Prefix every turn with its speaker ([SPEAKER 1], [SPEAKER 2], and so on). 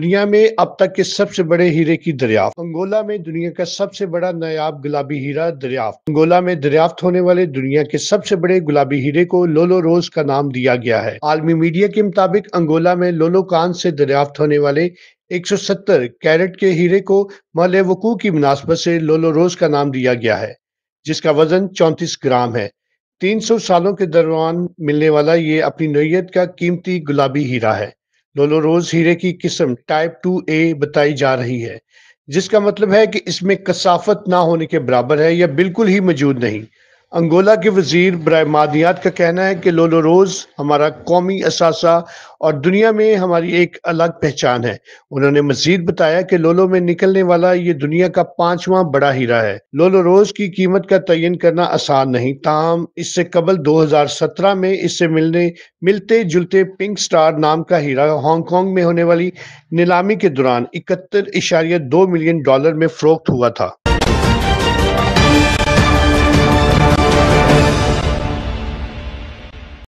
[SPEAKER 1] दुनिया में अब तक के सबसे बड़े हीरे की दरियाफ्त अंगोला में दुनिया का सबसे बड़ा नायाब गुलाबी हीरा दरियाफ्त अंगोला में दरियाफ्त होने वाले दुनिया के सबसे बड़े गुलाबी हीरे को लोलो रोज का नाम दिया गया है आलमी मीडिया के मुताबिक अंगोला में लोलो कान से दरियाफ्त होने वाले 170 कैरेट के हीरे को महल वकू की मुनासबत से लोलो रोज का नाम दिया गया है जिसका वजन चौंतीस ग्राम है 300 सालों के दरमियान मिलने वाला ये अपनी नोयत का कीमती गुलाबी हीरा है डोलोरोज हीरे की किस्म टाइप टू ए बताई जा रही है जिसका मतलब है कि इसमें कसाफत ना होने के बराबर है या बिल्कुल ही मौजूद नहीं अंगोला के वजीर ब्राय मादियात का कहना है कि लोलो रोज हमारा कौमी असासा और दुनिया में हमारी एक अलग पहचान है उन्होंने मजीद बताया कि लोलो में निकलने वाला ये दुनिया का पांचवा बड़ा हीरा है लोलो रोज की कीमत का तयन करना आसान नहीं ताम इससे कबल 2017 में इससे मिलने मिलते जुलते पिंक स्टार नाम का हीरा हांगकॉन्ग में होने वाली नीलामी के दौरान इकहत्तर इशारिया दो मिलियन डॉलर में फरोख्त हुआ था